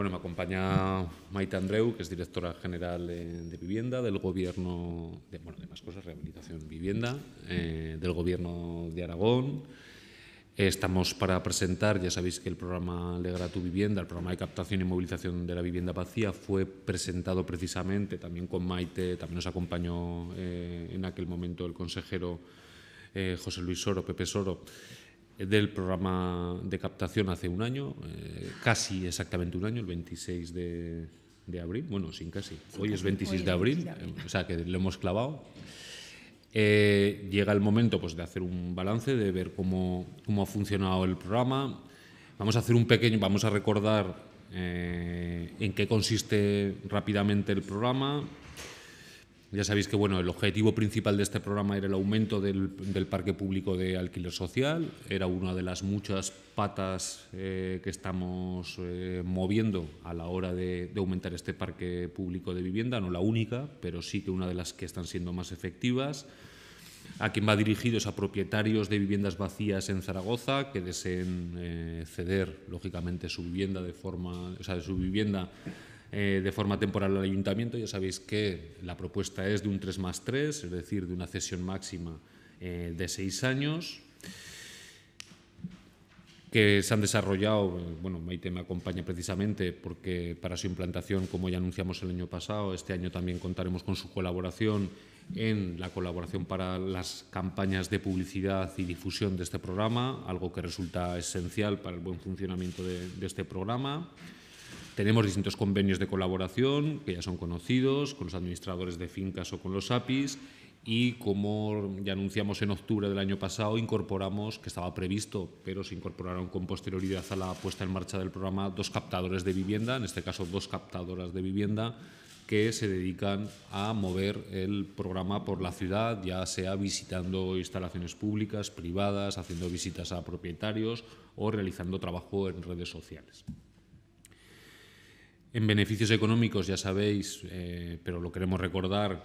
Bueno, me acompaña Maite Andreu, que es directora general de, vivienda del gobierno, de, bueno, de más cosas, rehabilitación vivienda, eh, del gobierno de Aragón. Estamos para presentar, ya sabéis que el programa Alegra tu vivienda, el programa de captación y movilización de la vivienda vacía, fue presentado precisamente también con Maite, también nos acompañó eh, en aquel momento el consejero eh, José Luis Soro, Pepe Soro, eh, del programa de captación hace un año, eh, casi exactamente un año, el 26 de, abril, bueno, sin casi, hoy es 26 de abril, eh, o sea que lo hemos clavado. llega el momento pues, de hacer un balance, de ver cómo, cómo, ha funcionado el programa. Vamos a hacer un pequeño, vamos a recordar en qué consiste rápidamente el programa, ya sabéis que bueno, el objetivo principal de este programa era el aumento del, parque público de alquiler social, era una de las muchas patas eh, que estamos eh, moviendo a la hora de, aumentar este parque público de vivienda, no la única, pero sí que una de las que están siendo más efectivas. A quien va dirigido es a propietarios de viviendas vacías en Zaragoza que deseen eh, ceder, lógicamente, su vivienda de forma, o su vivienda eh, de forma temporal al ayuntamiento. Ya sabéis que la propuesta es de un 3 más 3, es decir, de una cesión máxima eh, de seis años que se han desarrollado, bueno, Maite me acompaña precisamente porque para su implantación, como ya anunciamos el año pasado, este año también contaremos con su colaboración en la colaboración para las campañas de publicidad y difusión de este programa, algo que resulta esencial para el buen funcionamiento de este programa. Tenemos distintos convenios de colaboración que ya son conocidos con los administradores de fincas o con los APIs y como ya anunciamos en octubre del año pasado, incorporamos, que estaba previsto, pero se incorporaron con posterioridad a la puesta en marcha del programa, dos captadores de vivienda, en este caso dos captadoras de vivienda que se dedican a mover el programa por la ciudad, ya sea visitando instalaciones públicas, privadas, haciendo visitas a propietarios o realizando trabajo en redes sociales. En beneficios económicos, ya sabéis, eh, pero lo queremos recordar,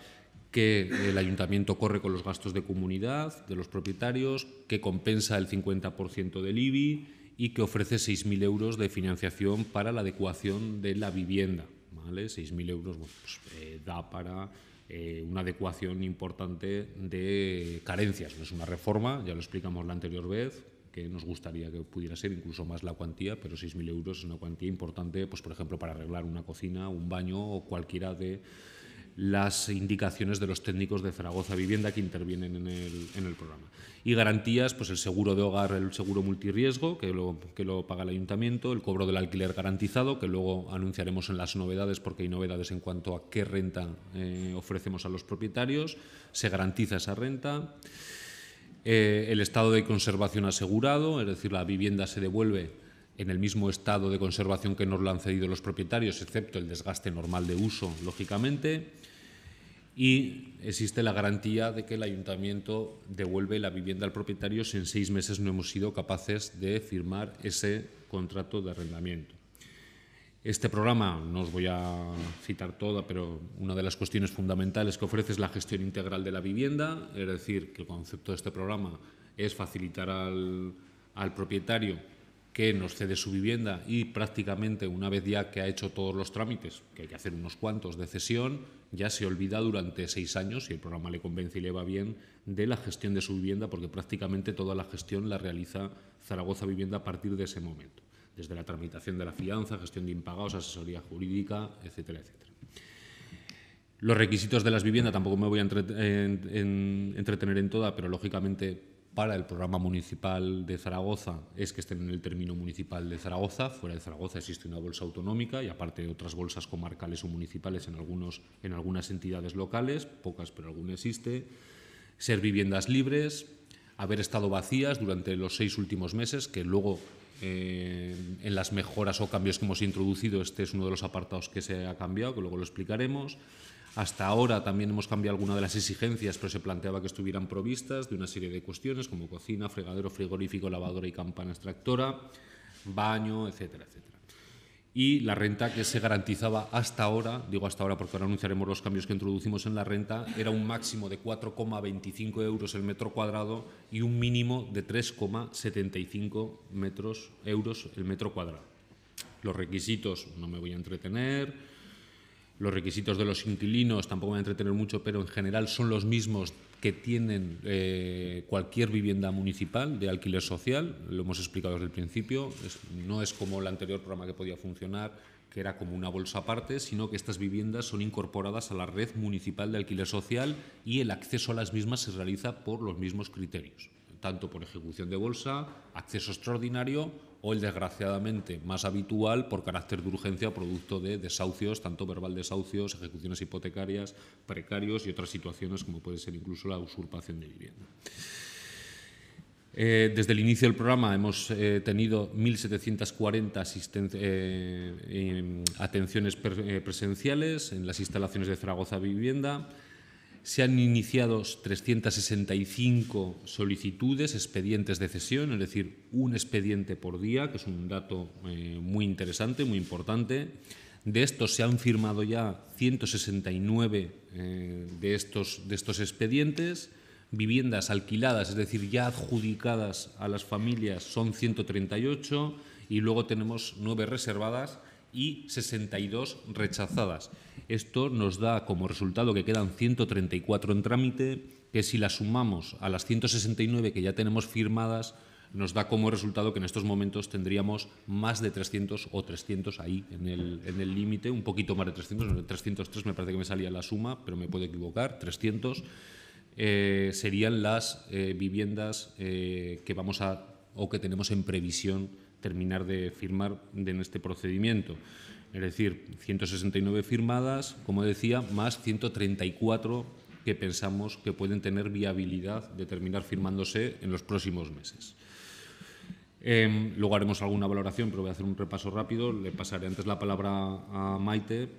que el ayuntamiento corre con los gastos de comunidad, de los propietarios, que compensa el 50% del IBI y que ofrece 6.000 euros de financiación para la adecuación de la vivienda. ¿vale? 6.000 euros pues, eh, da para eh, una adecuación importante de carencias. No es una reforma, ya lo explicamos la anterior vez, que nos gustaría que pudiera ser, incluso más la cuantía, pero 6.000 euros es una cuantía importante, pues por ejemplo, para arreglar una cocina, un baño o cualquiera de las indicaciones de los técnicos de Zaragoza Vivienda que intervienen en el, programa. Y garantías, pues el seguro de hogar, el seguro multirriesgo, que lo, que lo paga el ayuntamiento, el cobro del alquiler garantizado, que luego anunciaremos en las novedades, porque hay novedades en cuanto a qué renta eh, ofrecemos a los propietarios, se garantiza esa renta. Eh, el estado de conservación asegurado, es decir, la vivienda se devuelve en el mismo estado de conservación que nos lo han cedido los propietarios, excepto el desgaste normal de uso, lógicamente. Y existe la garantía de que el ayuntamiento devuelve la vivienda al propietario si en seis meses no hemos sido capaces de firmar ese contrato de arrendamiento. Este programa, no os voy a citar toda, pero una de las cuestiones fundamentales que ofrece es la gestión integral de la vivienda, es decir, que el concepto de este programa es facilitar al, propietario que nos cede su vivienda y prácticamente una vez ya que ha hecho todos los trámites, que hay que hacer unos cuantos de cesión, ya se olvida durante seis años, si el programa le convence y le va bien, de la gestión de su vivienda, porque prácticamente toda la gestión la realiza Zaragoza Vivienda a partir de ese momento desde la tramitación de la fianza, gestión de impagados, asesoría jurídica, etcétera, etcétera. Los requisitos de las viviendas tampoco me voy a entretener en toda, pero lógicamente para el programa municipal de Zaragoza es que estén en el término municipal de Zaragoza. Fuera de Zaragoza existe una bolsa autonómica y aparte otras bolsas comarcales o municipales en, algunos, en algunas entidades locales, pocas pero alguna existe. Ser viviendas libres, haber estado vacías durante los seis últimos meses, que luego eh, en las mejoras o cambios que hemos introducido, este es uno de los apartados que se ha cambiado, que luego lo explicaremos. Hasta ahora también hemos cambiado algunas de las exigencias, pero se planteaba que estuvieran provistas de una serie de cuestiones como cocina, fregadero, frigorífico, lavadora y campana extractora, baño, etcétera, etcétera y la renta que se garantizaba hasta ahora, digo hasta ahora porque ahora anunciaremos los cambios que introducimos en la renta, era un máximo de 4,25 euros el metro cuadrado y un mínimo de 3,75 metros, euros el metro cuadrado. Los requisitos, no me voy a entretener, los requisitos de los inquilinos tampoco me voy a entretener mucho, pero en general son los mismos que tienen eh, cualquier vivienda municipal de alquiler social, lo hemos explicado desde el principio, no es como el anterior programa que podía funcionar, que era como una bolsa aparte, sino que estas viviendas son incorporadas a la red municipal de alquiler social y el acceso a las mismas se realiza por los mismos criterios, tanto por ejecución de bolsa, acceso extraordinario o el desgraciadamente más habitual por carácter de urgencia producto de desahucios, tanto verbal desahucios, ejecuciones hipotecarias, precarios y otras situaciones como puede ser incluso la usurpación de vivienda. Eh, desde el inicio del programa hemos eh, tenido 1.740 eh, em, atenciones presenciales en las instalaciones de Zaragoza Vivienda, se han iniciado 365 solicitudes, expedientes de cesión, es decir, un expediente por día, que es un dato eh, muy interesante, muy importante. De estos se han firmado ya 169 eh, de, estos, de estos expedientes. Viviendas alquiladas, es decir, ya adjudicadas a las familias, son 138 y luego tenemos nueve reservadas y 62 rechazadas. Esto nos da como resultado que quedan 134 en trámite, que si las sumamos a las 169 que ya tenemos firmadas, nos da como resultado que en estos momentos tendríamos más de 300 o 300 ahí en el límite, un poquito más de 300, 303 me parece que me salía la suma, pero me puedo equivocar, 300 eh, serían las eh, viviendas eh, que vamos a o que tenemos en previsión terminar de firmar en este procedimiento. Es decir, 169 firmadas, como decía, más 134 que pensamos que pueden tener viabilidad de terminar firmándose en los próximos meses. Em, luego haremos alguna valoración, pero voy a hacer un repaso rápido. Le pasaré antes la palabra a Maite.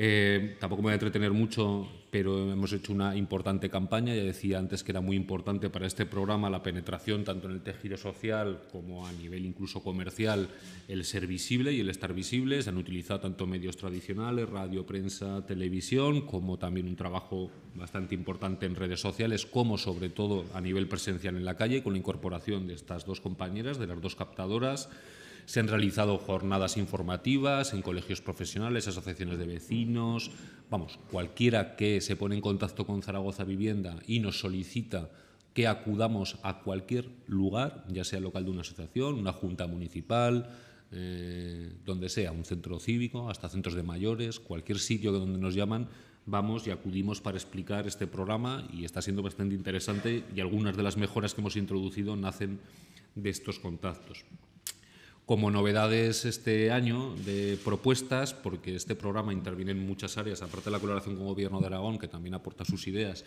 Eh, tampoco me voy a entretener mucho, pero hemos hecho una importante campaña. Ya decía antes que era muy importante para este programa la penetración tanto en el tejido social como a nivel incluso comercial, el ser visible y el estar visible. Se han utilizado tanto medios tradicionales, radio, prensa, televisión, como también un trabajo bastante importante en redes sociales, como sobre todo a nivel presencial en la calle, con la incorporación de estas dos compañeras, de las dos captadoras. Se han realizado jornadas informativas en colegios profesionales, asociaciones de vecinos, vamos, cualquiera que se pone en contacto con Zaragoza Vivienda y nos solicita que acudamos a cualquier lugar, ya sea local de una asociación, una junta municipal, eh, donde sea, un centro cívico, hasta centros de mayores, cualquier sitio donde nos llaman, vamos y acudimos para explicar este programa y está siendo bastante interesante y algunas de las mejoras que hemos introducido nacen de estos contactos como novedades este año de propuestas, porque este programa interviene en muchas áreas, aparte de la colaboración con el Gobierno de Aragón, que también aporta sus ideas.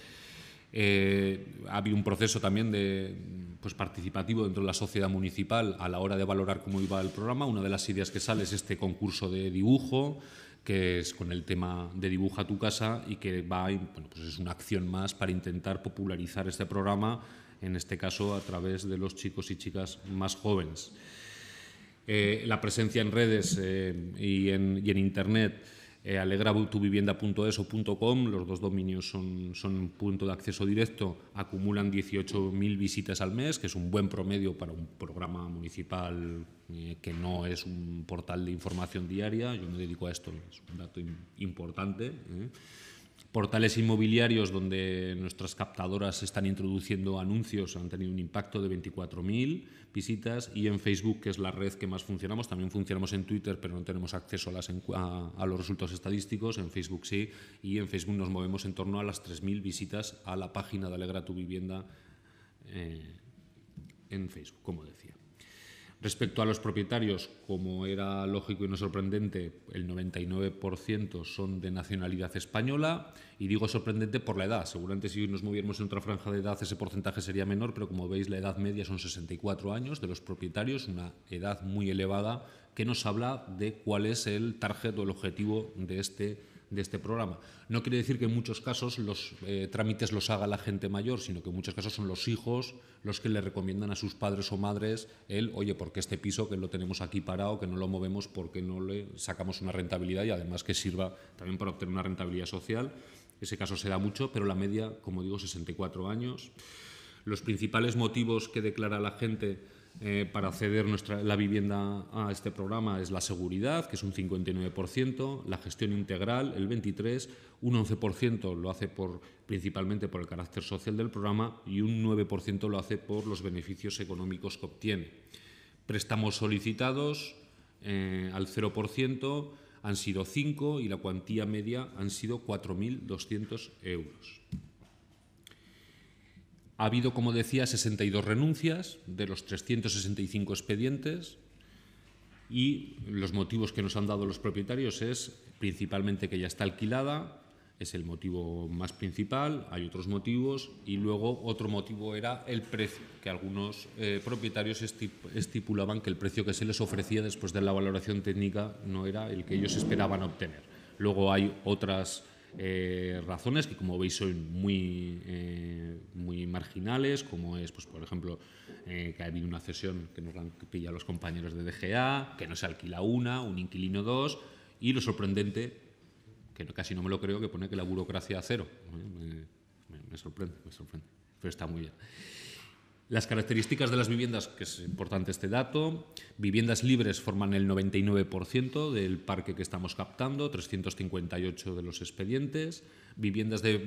ha eh, habido un proceso también de, pues, participativo dentro de la sociedad municipal a la hora de valorar cómo iba el programa. Una de las ideas que sale es este concurso de dibujo, que es con el tema de dibuja tu casa y que va, bueno, pues es una acción más para intentar popularizar este programa, en este caso a través de los chicos y chicas más jóvenes. Eh, la presencia en redes eh, y, en, y, en, internet, eh, los dos dominios son, son un punto de acceso directo, acumulan 18.000 visitas al mes, que es un buen promedio para un programa municipal eh, que no es un portal de información diaria, yo me dedico a esto, es un dato importante portales inmobiliarios donde nuestras captadoras están introduciendo anuncios han tenido un impacto de 24.000 visitas y en Facebook, que es la red que más funcionamos, también funcionamos en Twitter, pero no tenemos acceso a, los resultados estadísticos, en Facebook sí, y en Facebook nos movemos en torno a las 3.000 visitas a la página de Alegra tu vivienda eh, en Facebook, como decía. Respecto a los propietarios, como era lógico y no sorprendente, el 99% son de nacionalidad española y digo sorprendente por la edad. Seguramente si nos moviéramos en otra franja de edad ese porcentaje sería menor, pero como veis la edad media son 64 años de los propietarios, una edad muy elevada que nos habla de cuál es el target o el objetivo de este de este programa. No quiere decir que en muchos casos los eh, trámites los haga la gente mayor, sino que en muchos casos son los hijos los que le recomiendan a sus padres o madres el, oye, porque este piso que lo tenemos aquí parado, que no lo movemos porque no le sacamos una rentabilidad y además que sirva también para obtener una rentabilidad social. Ese caso será mucho, pero la media, como digo, 64 años. Los principales motivos que declara la gente eh, para acceder la vivienda a este programa es la seguridad, que es un 59%, la gestión integral, el 23%, un 11% lo hace principalmente por el carácter social del programa y un 9% lo hace por los beneficios económicos que obtiene. Préstamos solicitados eh, al 0% han sido 5 y la cuantía media han sido 4.200 euros. Ha habido, como decía, 62 renuncias de los 365 expedientes y los motivos que nos han dado los propietarios es principalmente que ya está alquilada, es el motivo más principal, hay otros motivos y luego otro motivo era el precio, que algunos eh, propietarios estipulaban que el precio que se les ofrecía después de la valoración técnica no era el que ellos esperaban obtener. Luego hay otras eh, razones que como veis son muy, eh, muy marginales, como es, pues, por ejemplo, eh, que ha habido una cesión que nos han pillado los compañeros de DGA, que no se alquila una, un inquilino dos, y lo sorprendente, que casi no me lo creo, que pone que la burocracia cero. Me, me sorprende, me sorprende, pero está muy bien. Las características de las viviendas, que es importante este dato, viviendas libres forman el 99% del parque que estamos captando, 358 de los expedientes, viviendas de,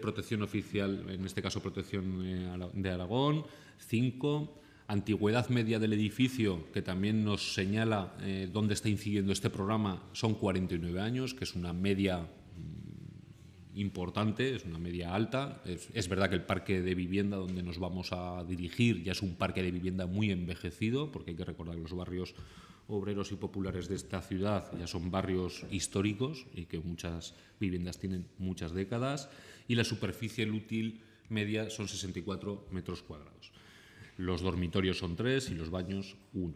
protección oficial, en este caso protección eh, de Aragón, 5, antigüedad media del edificio, que también nos señala eh, dónde está incidiendo este programa, son 49 años, que es una media importante, es una media alta. Es, verdad que el parque de vivienda donde nos vamos a dirigir ya es un parque de vivienda muy envejecido, porque hay que recordar que los barrios obreros y populares de esta ciudad ya son barrios históricos y que muchas viviendas tienen muchas décadas, y la superficie útil media son 64 metros cuadrados. Los dormitorios son tres y los baños uno.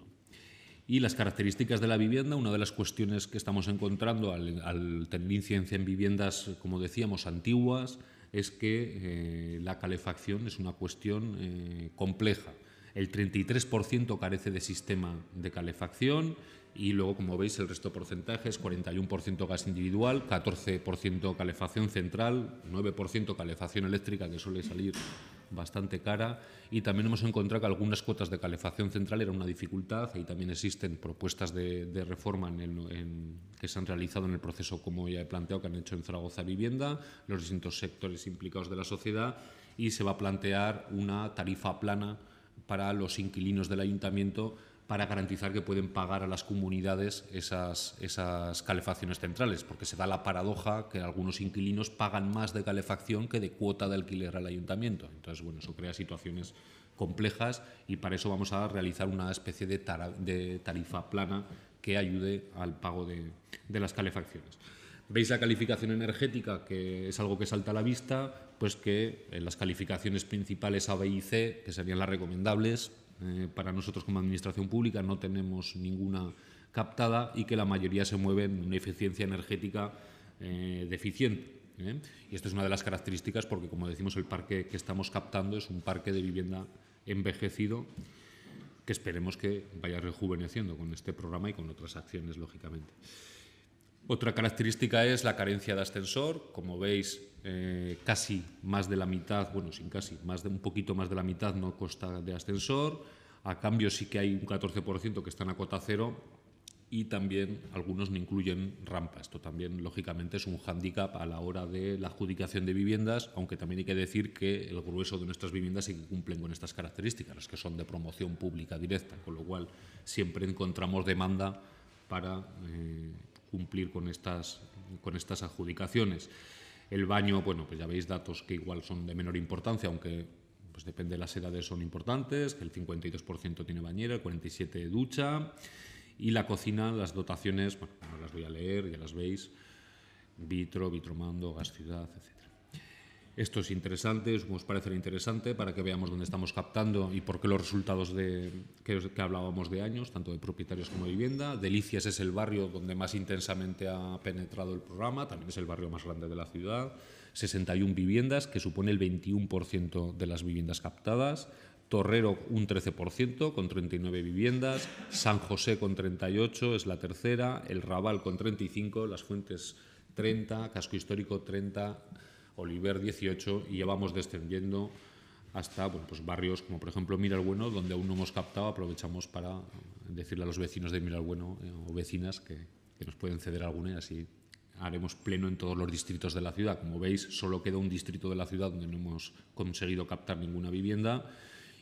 Y las características de la vivienda, una de las cuestiones que estamos encontrando al, al tener incidencia en viviendas, como decíamos, antiguas, es que eh, la calefacción es una cuestión eh, compleja. El 33% carece de sistema de calefacción y luego, como veis, el resto de porcentajes, 41% gas individual, 14% calefacción central, 9% calefacción eléctrica, que suele salir bastante cara y también hemos encontrado que algunas cuotas de calefacción central eran una dificultad. ...y también existen propuestas de, reforma que se han realizado en el proceso, como ya he planteado, que han hecho en Zaragoza Vivienda, los distintos sectores implicados de la sociedad y se va a plantear una tarifa plana para los inquilinos del ayuntamiento para garantizar que pueden pagar a las comunidades esas, esas calefacciones centrales, porque se da la paradoja que algunos inquilinos pagan más de calefacción que de cuota de alquiler al ayuntamiento. Entonces, bueno, eso crea situaciones complejas y para eso vamos a realizar una especie de, tarifa plana que ayude al pago de, las calefacciones. Veis la calificación energética, que es algo que salta a la vista, pues que en eh, las calificaciones principales A, B y C, que serían las recomendables, eh, para nosotros como administración pública, no tenemos ninguna captada y que la mayoría se mueve en una eficiencia energética eh, deficiente. ¿eh? Y esto es una de las características porque, como decimos, el parque que estamos captando es un parque de vivienda envejecido que esperemos que vaya rejuveneciendo con este programa y con otras acciones, lógicamente. Otra característica es la carencia de ascensor. Como veis, eh, casi más de la mitad, bueno, sin casi, más de un poquito más de la mitad no consta de ascensor. A cambio sí que hay un 14% que están a cota cero y también algunos no incluyen rampa. Esto también, lógicamente, es un hándicap a la hora de la adjudicación de viviendas, aunque también hay que decir que el grueso de nuestras viviendas sí que cumplen con estas características, las que son de promoción pública directa, con lo cual siempre encontramos demanda para eh, cumplir con estas, con estas adjudicaciones. El baño, bueno, pues ya veis datos que igual son de menor importancia, aunque pues depende de las edades son importantes, que el 52% tiene bañera, el 47% ducha, y la cocina, las dotaciones, bueno, las voy a leer, ya las veis, vitro, vitromando, gas ciudad, etc esto es interesante, os, parece interesante, para que veamos dónde estamos captando y por qué los resultados de, que, que, hablábamos de años, tanto de propietarios como de vivienda. Delicias es el barrio donde más intensamente ha penetrado el programa, también es el barrio más grande de la ciudad, 61 viviendas, que supone el 21% de las viviendas captadas. Torrero un 13% con 39 viviendas, San José con 38 es la tercera, El Raval con 35, Las Fuentes 30, Casco Histórico 30, Oliver 18 y ya vamos descendiendo hasta bueno, pues, barrios como por ejemplo Miralbueno, donde aún no hemos captado, aprovechamos para decirle a los vecinos de Miralbueno eh, o vecinas que, que, nos pueden ceder alguna y así haremos pleno en todos los distritos de la ciudad. Como veis, solo queda un distrito de la ciudad donde no hemos conseguido captar ninguna vivienda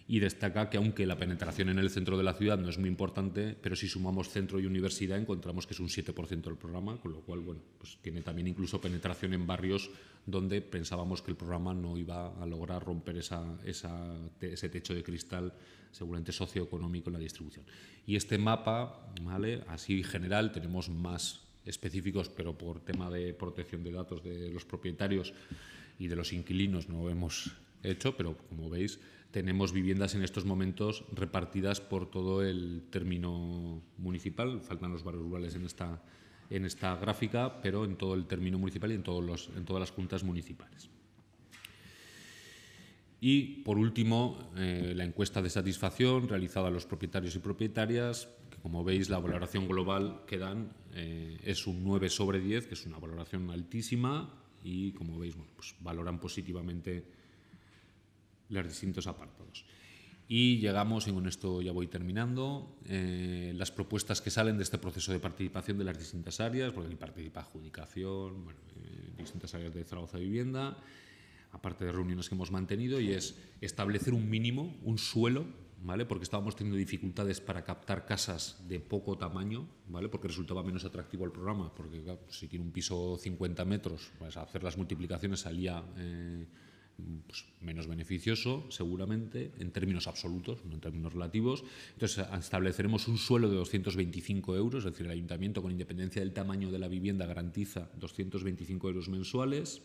y destaca que aunque la penetración en el centro de la ciudad no es muy importante, pero si sumamos centro y universidad encontramos que es un 7% del programa, con lo cual bueno, pues tiene también incluso penetración en barrios donde pensábamos que el programa no iba a lograr romper ese techo de cristal seguramente socioeconómico en la distribución. Y este mapa, ¿vale? así general, tenemos más específicos, pero por tema de protección de datos de los propietarios y de los inquilinos no hemos hecho, pero como veis tenemos viviendas en estos momentos repartidas por todo el término municipal. Faltan los barrios rurales en esta, en esta gráfica, pero en todo el término municipal y en, todos en todas las juntas municipales. Y, por último, eh, la encuesta de satisfacción realizada a los propietarios y propietarias, que como veis la valoración global que dan eh, es un 9 sobre 10, que es una valoración altísima y, como veis, pues valoran positivamente los distintos apartados. Y llegamos, y con esto ya voy terminando, eh, las propuestas que salen de este proceso de participación de las distintas áreas, porque aquí participa adjudicación, eh, distintas áreas de Zaragoza de Vivienda, aparte de reuniones que hemos mantenido, y es establecer un mínimo, un suelo, ¿vale? Porque estábamos teniendo dificultades para captar casas de poco tamaño, ¿vale? Porque resultaba menos atractivo el programa, porque si tiene un piso 50 metros, pues hacer las multiplicaciones salía... Eh, pues, menos beneficioso, seguramente, en términos absolutos, no en términos relativos. Entonces, estableceremos un suelo de 225 euros, es decir, el ayuntamiento, con independencia del tamaño de la vivienda, garantiza 225 euros mensuales.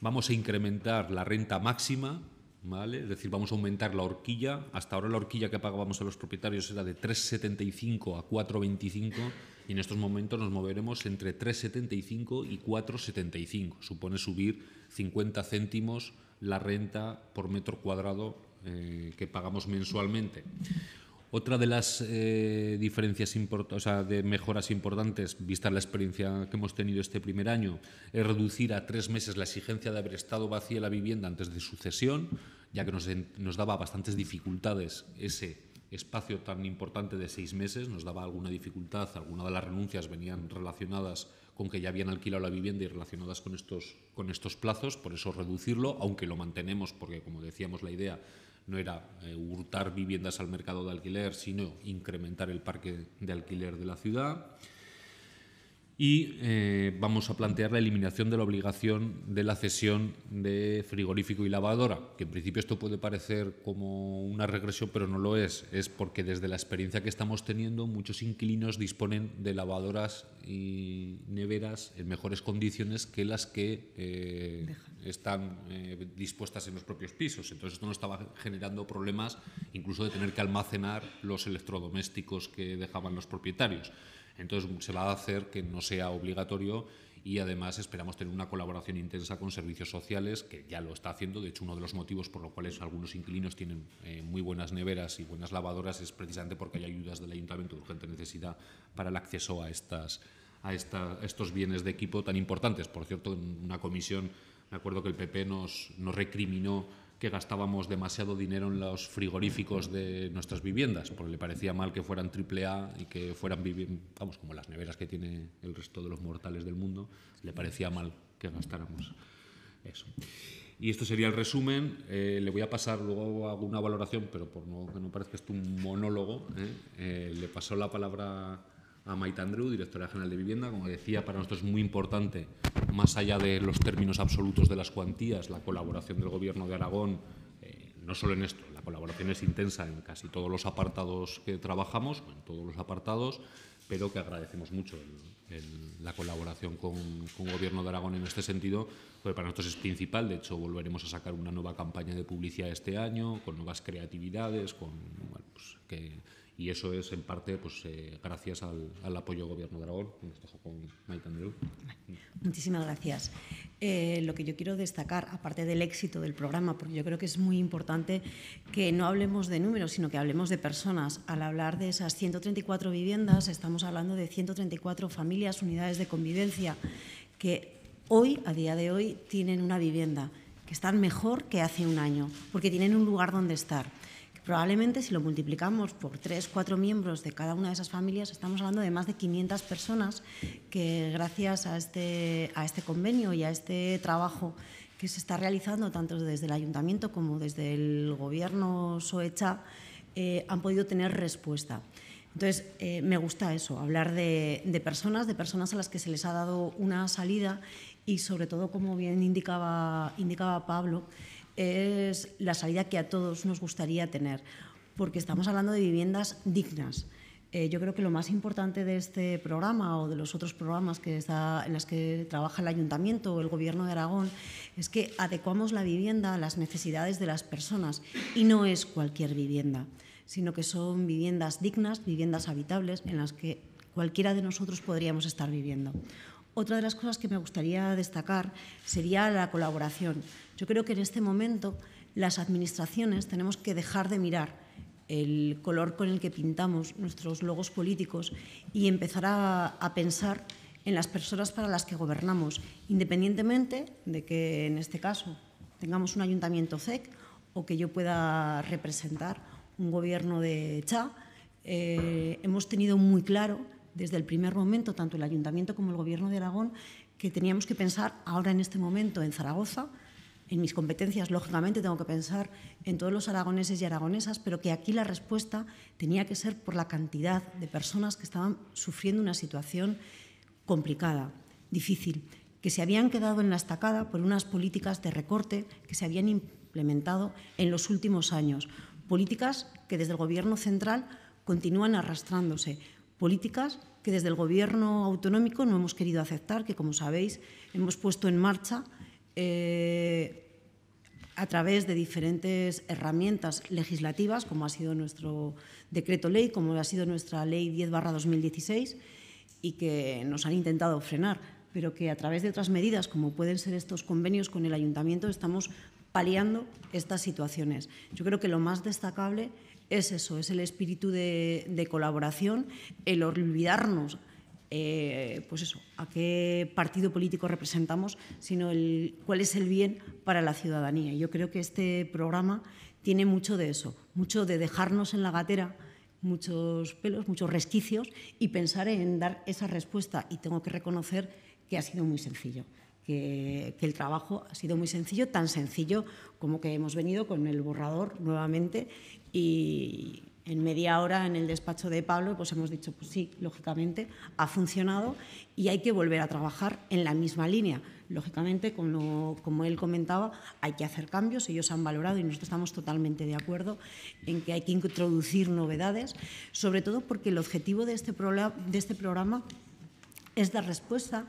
Vamos a incrementar la renta máxima, ¿vale? Es decir, vamos a aumentar la horquilla. Hasta ahora la horquilla que pagábamos a los propietarios era de 3,75 a 4,25 y en estos momentos nos moveremos entre 3,75 y 4,75. Supone subir 50 céntimos la renta por metro cuadrado eh, que pagamos mensualmente. Otra de las eh, diferencias o de mejoras importantes, vista la experiencia que hemos tenido este primer año, es reducir a tres meses la exigencia de haber estado vacía la vivienda antes de su cesión, ya que nos, nos daba bastantes dificultades ese espacio tan importante de seis meses, nos daba alguna dificultad, algunas de las renuncias venían relacionadas con que ya habían alquilado la vivienda y relacionadas con estos, con estos plazos, por eso reducirlo, aunque lo mantenemos porque, como decíamos, la idea no era eh, hurtar viviendas al mercado de alquiler, sino incrementar el parque de alquiler de la ciudad y eh, vamos a plantear la eliminación de la obligación de la cesión de frigorífico y lavadora, que en principio esto puede parecer como una regresión, pero no lo es, es porque desde la experiencia que estamos teniendo muchos inquilinos disponen de lavadoras y neveras en mejores condiciones que las que eh, están eh, dispuestas en los propios pisos. Entonces esto no estaba generando problemas incluso de tener que almacenar los electrodomésticos que dejaban los propietarios. Entonces se va a hacer que no sea obligatorio y además esperamos tener una colaboración intensa con servicios sociales, que ya lo está haciendo. De hecho, uno de los motivos por los cuales algunos inquilinos tienen eh, muy buenas neveras y buenas lavadoras es precisamente porque hay ayudas del ayuntamiento de urgente necesidad para el acceso a, estas, a, estos bienes de equipo tan importantes. Por cierto, en una comisión, me acuerdo que el PP nos, nos recriminó que gastábamos demasiado dinero en los frigoríficos de nuestras viviendas, porque le parecía mal que fueran triple A y que fueran, vamos, como las neveras que tiene el resto de los mortales del mundo, le parecía mal que gastáramos eso. Y esto sería el resumen. Eh, le voy a pasar, luego alguna valoración, pero por no que no parezca esto un monólogo, ¿eh? Eh, le paso la palabra a Maite Andreu, directora general de Vivienda. Como decía, para nosotros es muy importante, más allá de los términos absolutos de las cuantías, la colaboración del Gobierno de Aragón, eh, no solo en esto, la colaboración es intensa en casi todos los apartados que trabajamos, en todos los apartados, pero que agradecemos mucho la colaboración con, el Gobierno de Aragón en este sentido, porque para nosotros es principal. De hecho, volveremos a sacar una nueva campaña de publicidad este año, con nuevas creatividades, con pues que y eso es en parte pues, eh, gracias al, apoyo apoyo Gobierno de Aragón, este Muchísimas gracias. Eh, lo que yo quiero destacar, aparte del éxito del programa, porque yo creo que es muy importante que no hablemos de números, sino que hablemos de personas. Al hablar de esas 134 viviendas, estamos hablando de 134 familias, unidades de convivencia, que hoy, a día de hoy, tienen una vivienda, que están mejor que hace un año, porque tienen un lugar donde estar probablemente si lo multiplicamos por tres, cuatro miembros de cada una de esas familias, estamos hablando de más de 500 personas que gracias a este, a este convenio y a este trabajo que se está realizando tanto desde el ayuntamiento como desde el gobierno SOECHA, eh, han podido tener respuesta. Entonces, eh, me gusta eso, hablar de, personas, de personas a las que se les ha dado una salida y sobre todo, como bien indicaba, indicaba Pablo, es la salida que a todos nos gustaría tener, porque estamos hablando de viviendas dignas. Eh, yo creo que lo más importante de este programa o de los otros programas que está, en los que trabaja el ayuntamiento o el gobierno de Aragón es que adecuamos la vivienda a las necesidades de las personas y no es cualquier vivienda, sino que son viviendas dignas, viviendas habitables en las que cualquiera de nosotros podríamos estar viviendo otra de las cosas que me gustaría destacar sería la colaboración. Yo creo que en este momento las administraciones tenemos que dejar de mirar el color con el que pintamos nuestros logos políticos y empezar a, pensar en las personas para las que gobernamos, independientemente de que en este caso tengamos un ayuntamiento CEC e o que yo pueda representar un gobierno de CHA. Eh, hemos tenido muy claro desde el primer momento, tanto el Ayuntamiento como el Gobierno de Aragón, que teníamos que pensar ahora en este momento en Zaragoza, en mis competencias, lógicamente tengo que pensar en todos los aragoneses y aragonesas, pero que aquí la respuesta tenía que ser por la cantidad de personas que estaban sufriendo una situación complicada, difícil, que se habían quedado en la estacada por unas políticas de recorte que se habían implementado en los últimos años, políticas que desde el Gobierno central continúan arrastrándose, políticas que desde el Gobierno autonómico no hemos querido aceptar, que como sabéis hemos puesto en marcha eh, a través de diferentes herramientas legislativas, como ha sido nuestro decreto ley, como ha sido nuestra ley 10-2016, y que nos han intentado frenar, pero que a través de otras medidas, como pueden ser estos convenios con el ayuntamiento, estamos paliando estas situaciones. Yo creo que lo más destacable es eso, es el espíritu de, colaboración, el olvidarnos. Eh, pues eso, a qué partido político representamos, sino el, cuál es el bien para la ciudadanía. Yo creo que este programa tiene mucho de eso, mucho de dejarnos en la gatera muchos pelos, muchos resquicios y pensar en dar esa respuesta. Y tengo que reconocer que ha sido muy sencillo que, el trabajo ha sido muy sencillo, tan sencillo como que hemos venido con el borrador nuevamente y en media hora en el despacho de Pablo pues hemos dicho, pues sí, lógicamente ha funcionado y hay que volver a trabajar en la misma línea. Lógicamente, como, como él comentaba, hay que hacer cambios, ellos han valorado y nosotros estamos totalmente de acuerdo en que hay que introducir novedades, sobre todo porque el objetivo de este, de este programa es dar respuesta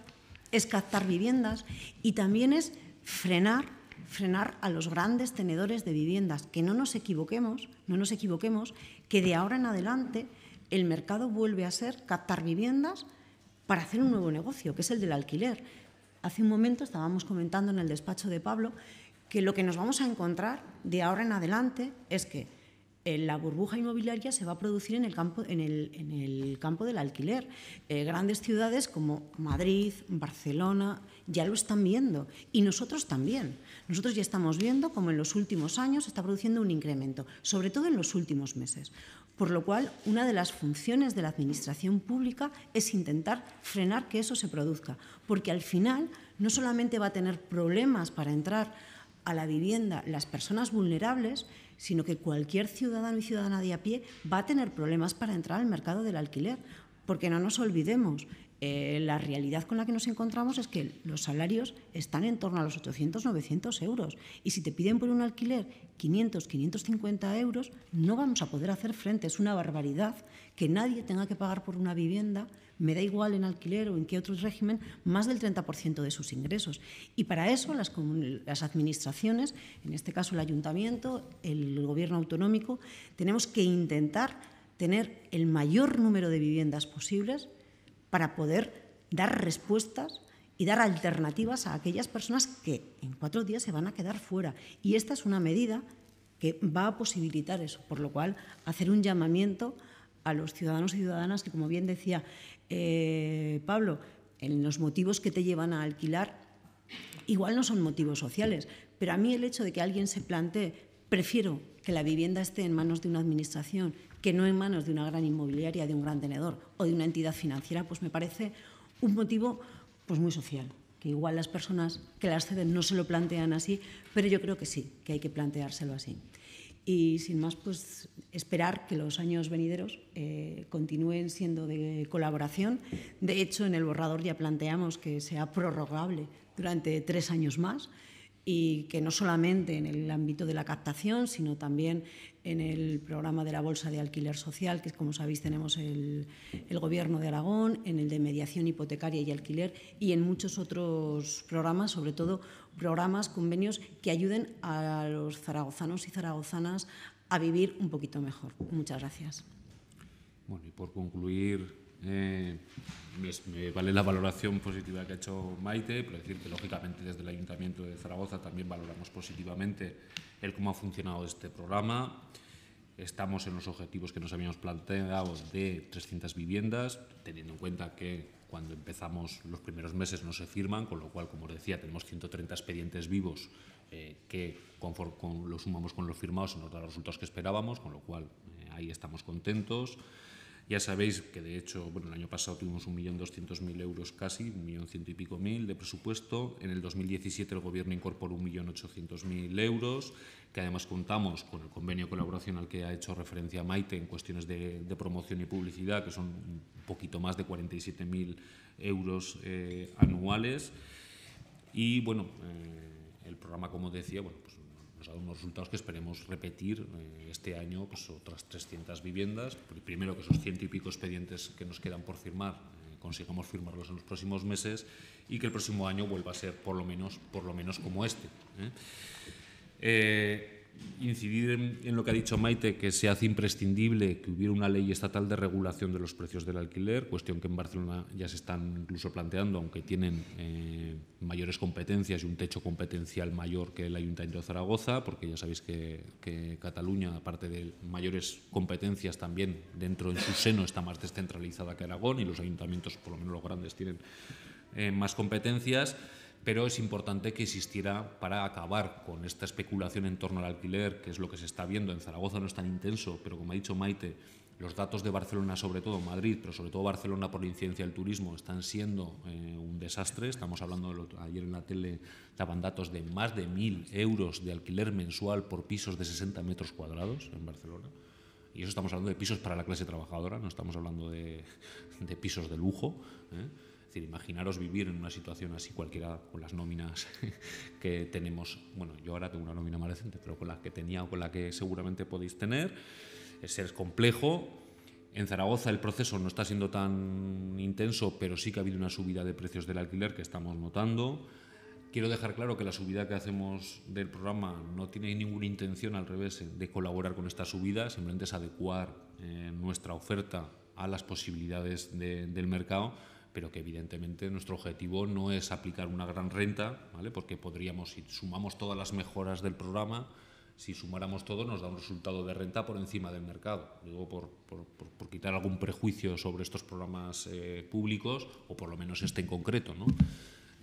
es captar viviendas y también es frenar, frenar a los grandes tenedores de viviendas. Que no nos equivoquemos, no nos equivoquemos, que de ahora en adelante el mercado vuelve a ser captar viviendas para hacer un nuevo negocio, que es el del alquiler. Hace un momento estábamos comentando en el despacho de Pablo que lo que nos vamos a encontrar de ahora en adelante es que eh, la burbuja inmobiliaria se va a producir en el campo, en el, campo del alquiler. Eh, grandes ciudades como Madrid, Barcelona, ya lo están viendo y nosotros también. Nosotros ya estamos viendo cómo en los últimos años está produciendo un incremento, sobre todo en los últimos meses. Por lo cual, una de las funciones de la Administración pública es intentar frenar que eso se produzca, porque al final no solamente va a tener problemas para entrar a la vivienda las personas vulnerables, sino que cualquier ciudadano y ciudadana de a pie va a tener problemas para entrar al mercado del alquiler. Porque no nos olvidemos, eh, la realidad con la que nos encontramos es que los salarios están en torno a los 800-900 euros. Y si te piden por un alquiler 500-550 euros, no vamos a poder hacer frente. Es una barbaridad que nadie tenga que pagar por una vivienda me da igual en alquiler o en qué otro régimen, más del 30% de sus ingresos. Y para eso las, las administraciones, en este caso el ayuntamiento, el gobierno autonómico, tenemos que intentar tener el mayor número de viviendas posibles para poder dar respuestas y dar alternativas a aquellas personas que en cuatro días se van a quedar fuera. Y esta es una medida que va a posibilitar eso, por lo cual hacer un llamamiento a los ciudadanos y ciudadanas que, como bien decía eh, Pablo, en los motivos que te llevan a alquilar, igual no son motivos sociales, pero a mí el hecho de que alguien se plantee, prefiero que la vivienda esté en manos de una administración que no en manos de una gran inmobiliaria, de un gran tenedor o de una entidad financiera, pues me parece un motivo pues muy social, que igual las personas que las ceden no se lo plantean así, pero yo creo que sí, que hay que planteárselo así. Y sin más, pues esperar que los años venideros eh, continúen siendo de colaboración. De hecho, en el borrador ya planteamos que sea prorrogable durante tres años más y que no solamente en el ámbito de la captación, sino también en el programa de la Bolsa de Alquiler Social, que como sabéis tenemos el, Gobierno de Aragón, en el de mediación hipotecaria y alquiler y en muchos otros programas, sobre todo programas, convenios que ayuden a los zaragozanos y zaragozanas a vivir un poquito mejor. Muchas gracias. Bueno, y por concluir, eh, me vale la valoración positiva que ha hecho Maite, pero decir que lógicamente desde el Ayuntamiento de Zaragoza también valoramos positivamente el cómo ha funcionado este programa. Estamos en los objetivos que nos habíamos planteado de 300 viviendas, teniendo en cuenta que cuando empezamos los primeros meses no se firman, con lo cual, como os decía, tenemos 130 expedientes vivos eh, que con, lo sumamos con los firmados nos dan los resultados que esperábamos, con lo cual eh, ahí estamos contentos. Ya sabéis que de hecho, bueno, el año pasado tuvimos 1.200.000 euros casi, ciento y pico mil de presupuesto. En el 2017 el gobierno incorporó 1.800.000 euros, que además contamos con el convenio de colaboración al que ha hecho referencia Maite en cuestiones de, promoción y publicidad, que son un poquito más de 47.000 euros eh, anuales. Y bueno, eh, el programa, como decía, bueno, pues nos pues, ha unos resultados que esperemos repetir eh, este año, pues otras 300 viviendas. Primero que esos ciento y pico expedientes que nos quedan por firmar eh, consigamos firmarlos en los próximos meses y que el próximo año vuelva a ser por lo menos, por lo menos como este. ¿eh? incidir en, lo que ha dicho Maite, que se hace imprescindible que hubiera una ley estatal de regulación de los precios del alquiler, cuestión que en Barcelona ya se están incluso planteando, aunque tienen eh, mayores competencias y un techo competencial mayor que el Ayuntamiento de Zaragoza, porque ya sabéis que, Cataluña, aparte de mayores competencias también dentro de su seno, está más descentralizada que Aragón y los ayuntamientos, por lo menos los grandes, tienen eh, más competencias pero es importante que existiera para acabar con esta especulación en torno al alquiler, que es lo que se está viendo. En Zaragoza no es tan intenso, pero como ha dicho Maite, los datos de Barcelona, sobre todo Madrid, pero sobre todo Barcelona por la incidencia del turismo, están siendo eh, un desastre. Estamos hablando de ayer en la tele, daban datos de más de mil euros de alquiler mensual por pisos de 60 metros cuadrados en Barcelona. Y eso estamos hablando de pisos para la clase trabajadora, no estamos hablando de, pisos de lujo. ¿eh? decir, imaginaros vivir en una situación así cualquiera con las nóminas que tenemos. Bueno, yo ahora tengo una nómina más decente, pero con la que tenía o con la que seguramente podéis tener. Es, ser complejo. En Zaragoza el proceso no está siendo tan intenso, pero sí que ha habido una subida de precios del alquiler que estamos notando. Quiero dejar claro que la subida que hacemos del programa no tiene ninguna intención, al revés, de colaborar con esta subida, simplemente es adecuar eh, nuestra oferta a las posibilidades del mercado, pero que evidentemente nuestro objetivo no es aplicar una gran renta, ¿vale? porque podríamos, si sumamos todas las mejoras del programa, si sumáramos todo nos da un resultado de renta por encima del mercado. Digo, por, quitar algún prejuicio sobre estos programas eh, públicos, o por lo menos este en concreto. ¿no?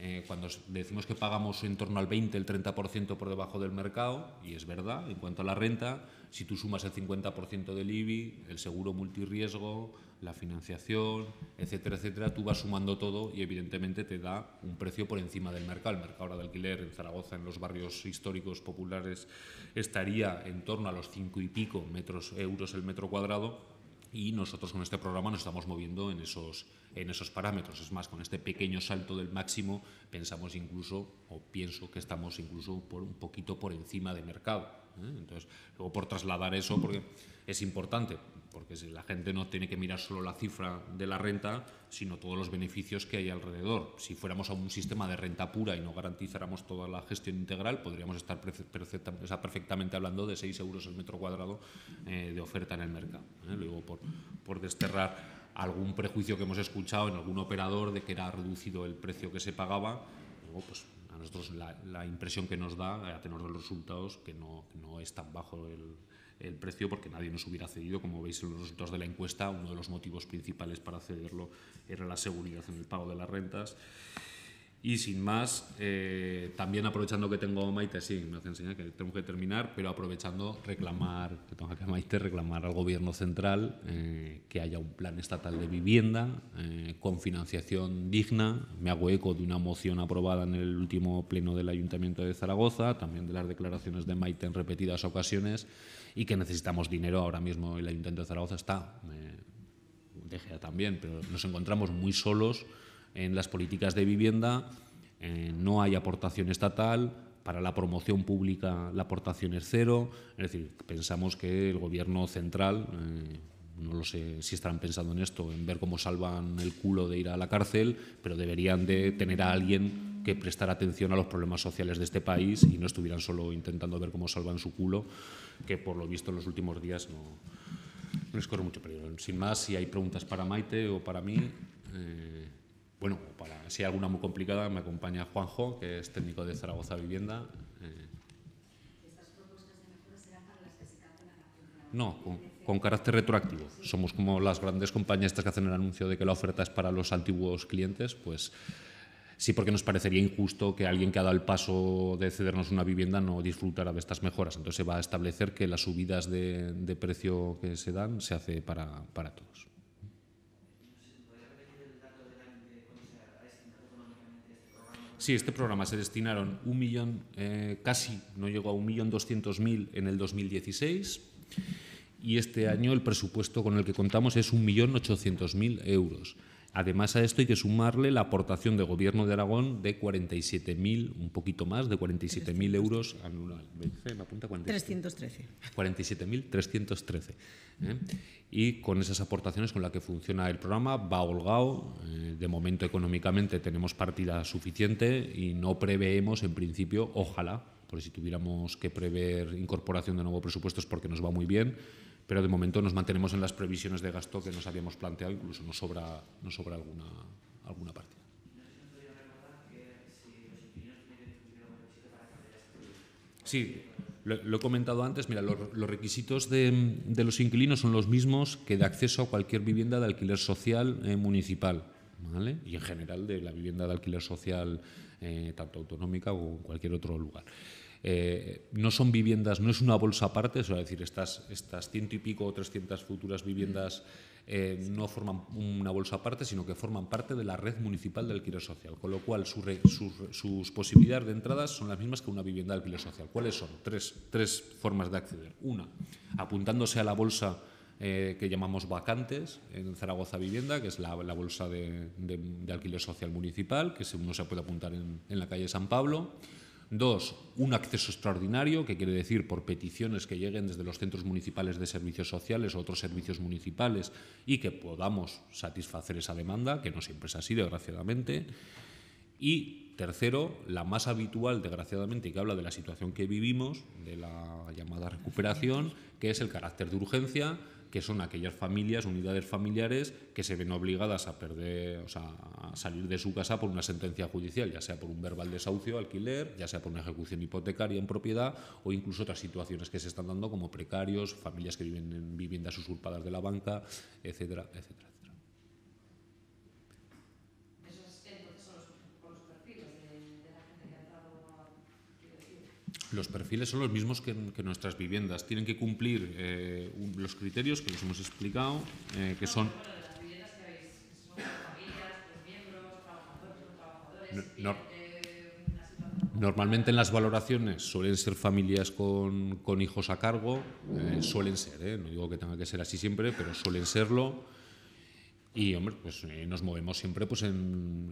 Eh, cuando decimos que pagamos en torno al 20, el 30% por debajo del mercado, y es verdad, en cuanto a la renta, si tú sumas el 50% del IBI, el seguro multirriesgo, la financiación, etcétera, etcétera, tú vas sumando todo y evidentemente te da un precio por encima del mercado. El mercado ahora de alquiler en Zaragoza, en los barrios históricos populares, estaría en torno a los 5 y pico metros, euros el metro cuadrado y nosotros con este programa nos estamos moviendo en esos, en esos parámetros. Es más, con este pequeño salto del máximo pensamos incluso, o pienso que estamos incluso por un poquito por encima de mercado. ¿eh? Entonces, luego por trasladar eso, porque es importante, porque la gente no tiene que mirar solo la cifra de la renta, sino todos los beneficios que hay alrededor. Si fuéramos a un sistema de renta pura y no garantizáramos toda la gestión integral, podríamos estar perfectamente hablando de 6 euros el metro cuadrado eh, de oferta en el mercado. ¿eh? Luego, por, por desterrar algún prejuicio que hemos escuchado en algún operador de que era reducido el precio que se pagaba, luego, pues nosotros la, impresión que nos da, eh, a tenor de los resultados, que no, no es tan bajo el, el, precio porque nadie nos hubiera cedido. Como veis en los resultados de la encuesta, uno de los motivos principales para cederlo era la seguridad en el pago de las rentas. Y sin más, eh, también aprovechando que tengo Maite, sí, me hace enseñar que tengo que terminar, pero aprovechando reclamar, que tengo que Maite, reclamar al gobierno central eh, que haya un plan estatal de vivienda eh, con financiación digna. Me hago eco de una moción aprobada en el último pleno del Ayuntamiento de Zaragoza, también de las declaraciones de Maite en repetidas ocasiones, y que necesitamos dinero. Ahora mismo el Ayuntamiento de Zaragoza está, deje también, pero nos encontramos muy solos en las políticas de vivienda, eh, no hay aportación estatal, para la promoción pública la aportación es cero, es decir, pensamos que el gobierno central, eh, no lo sé si estarán pensando en esto, en ver cómo salvan el culo de ir a la cárcel, pero deberían de tener a alguien que prestar atención a los problemas sociales de este país y no estuvieran solo intentando ver cómo salvan su culo, que por lo visto en los últimos días no, no les corre mucho peligro. Sin más, si hay preguntas para Maite o para mí... Eh, bueno, para, si hay alguna muy complicada, me acompaña Juanjo, que es técnico de Zaragoza Vivienda. Eh. No, con, carácter retroactivo. Somos como las grandes compañías estas que hacen el anuncio de que la oferta es para los antiguos clientes, pues sí, porque nos parecería injusto que alguien que ha dado el paso de cedernos una vivienda no disfrutara de estas mejoras. Entonces se va a establecer que las subidas de, precio que se dan se hace para todos. Sí, este programa se destinaron un millón, eh, casi, no llegó a un millón doscientos mil en el 2016 y este año el presupuesto con el que contamos es un millón ochocientos mil euros. Además a esto hay que sumarle la aportación del gobierno de Aragón de 47.000, un poquito más, de 47.000 euros anuales. 313. 47.313. Y con esas aportaciones con las que funciona el programa, va holgado. Eh, de momento económicamente tenemos partida suficiente y no preveemos, en principio, ojalá, por si tuviéramos que prever incorporación de nuevos presupuestos porque nos va muy bien, pero de momento nos mantenemos en las previsiones de gasto que nos habíamos planteado, incluso nos sobra, nos sobra alguna, alguna partida. Sí, lo, he comentado antes. Mira, los, requisitos de, los inquilinos son los mismos que de acceso a cualquier vivienda de alquiler social eh, municipal. ¿vale? Y en general de la vivienda de alquiler social, eh, tanto autonómica o en cualquier otro lugar. Eh, no son viviendas, no es una bolsa aparte, es decir, estas, estas ciento y pico o trescientas futuras viviendas eh, no forman una bolsa aparte, sino que forman parte de la red municipal de alquiler social, con lo cual sus, posibilidades de entradas son las mismas que una vivienda de alquiler social. ¿Cuáles son? Tres, formas de acceder. Una, apuntándose a la bolsa eh, que llamamos vacantes en Zaragoza Vivienda, que es la, bolsa de, alquiler social municipal, que uno se puede apuntar en la calle San Pablo. Dos, un acceso extraordinario, que quiere decir por peticiones que lleguen desde los centros municipales de servicios sociales o otros servicios municipales y que podamos satisfacer esa demanda, que no siempre es así, desgraciadamente. Y tercero, la más habitual, desgraciadamente, que habla de la situación que vivimos, de la llamada recuperación, que es el carácter de urgencia, que son aquellas familias, unidades familiares, que se ven obligadas a perder, o sea, a salir de su casa por una sentencia judicial, ya sea por un verbal desahucio, alquiler, ya sea por una ejecución hipotecaria en propiedad o incluso otras situaciones que se están dando como precarios, familias que viven en viviendas usurpadas de la banca, etcétera, etcétera. los perfiles son los mismos que, nuestras viviendas. Tienen que cumplir eh, los criterios que les hemos explicado, eh, que son... normalmente en las valoraciones suelen ser familias con, con hijos a cargo, eh, suelen ser, eh, no digo que tenga que ser así siempre, pero suelen serlo. Y hombre, pues eh, nos movemos siempre pues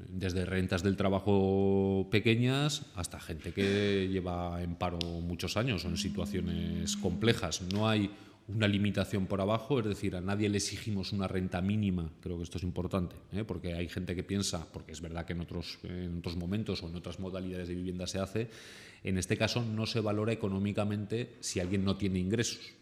desde rentas del trabajo pequeñas hasta gente que lleva en paro muchos años o en situaciones complejas. No hay una limitación por abajo, es decir, a nadie le exigimos una renta mínima, creo que esto es importante, ¿eh? porque hay gente que piensa, porque es verdad que en otros, en otros momentos o en otras modalidades de vivienda se hace, en este caso no se valora económicamente si alguien no tiene ingresos. ¿eh?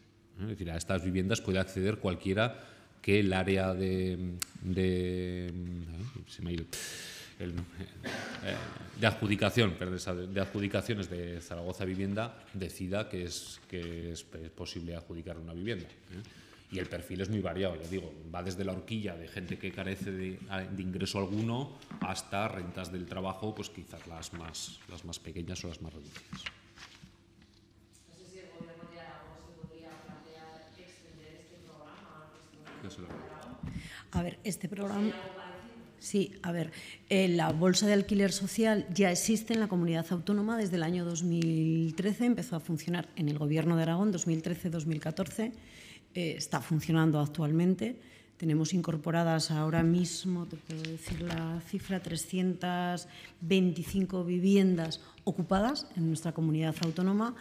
Es decir, a estas viviendas puede acceder cualquiera que el área de, de eh, adjudicación, de adjudicaciones de Zaragoza Vivienda decida que es, que es posible adjudicar una vivienda. ¿eh? Y el perfil es muy variado, ya digo, va desde la horquilla de gente que carece de, ingreso alguno hasta rentas del trabajo, pues quizás las las más pequeñas o las más reducidas. A ver, este programa... Sí, a ver, eh, la bolsa de alquiler social ya existe en la comunidad autónoma desde el año 2013, empezó a funcionar en el gobierno de Aragón 2013-2014, eh, está funcionando actualmente. Tenemos incorporadas ahora mismo, te puedo decir la cifra, 325 viviendas ocupadas en nuestra comunidad autónoma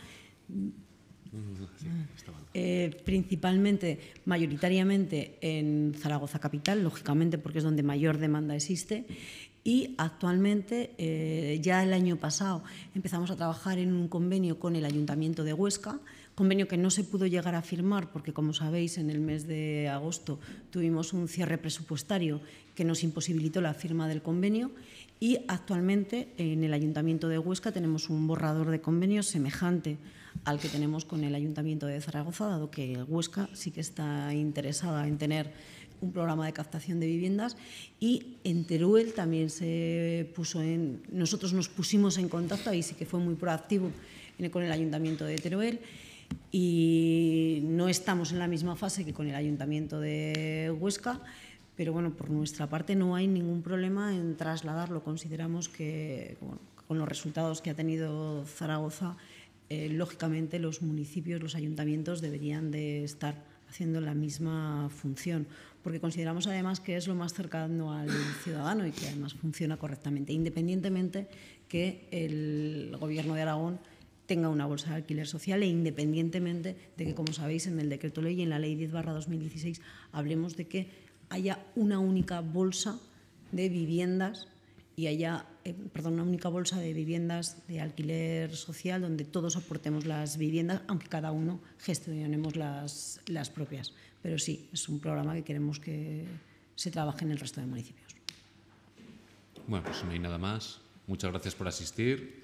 eh, principalmente, mayoritariamente en Zaragoza Capital, lógicamente porque es donde mayor demanda existe. Y actualmente, eh, ya el año pasado, empezamos a trabajar en un convenio con el Ayuntamiento de Huesca, convenio que no se pudo llegar a firmar porque, como sabéis, en el mes de agosto tuvimos un cierre presupuestario que nos imposibilitó la firma del convenio y actualmente en el Ayuntamiento de Huesca tenemos un borrador de convenio semejante al que tenemos con el Ayuntamiento de Zaragoza, dado que Huesca sí que está interesada en tener un programa de captación de viviendas y en Teruel también se puso en nosotros nos pusimos en contacto ahí sí que fue muy proactivo con el Ayuntamiento de Teruel y no estamos en la misma fase que con el Ayuntamiento de Huesca, pero bueno, por nuestra parte no hay ningún problema en trasladarlo. Consideramos que con los resultados que ha tenido Zaragoza eh, lógicamente los municipios, los ayuntamientos deberían de estar haciendo la misma función, porque consideramos además que es lo más cercano al ciudadano y que además funciona correctamente, independientemente que el Gobierno de Aragón tenga una bolsa de alquiler social e independientemente de que, como sabéis, en el decreto ley y en la ley 10 2016 hablemos de que haya una única bolsa de viviendas y haya eh, perdón, una única bolsa de viviendas de alquiler social donde todos aportemos las viviendas, aunque cada uno gestionemos las, propias. Pero sí, es un programa que queremos que se trabaje en el resto de municipios. Bueno, pues no hay nada más. Muchas gracias por asistir.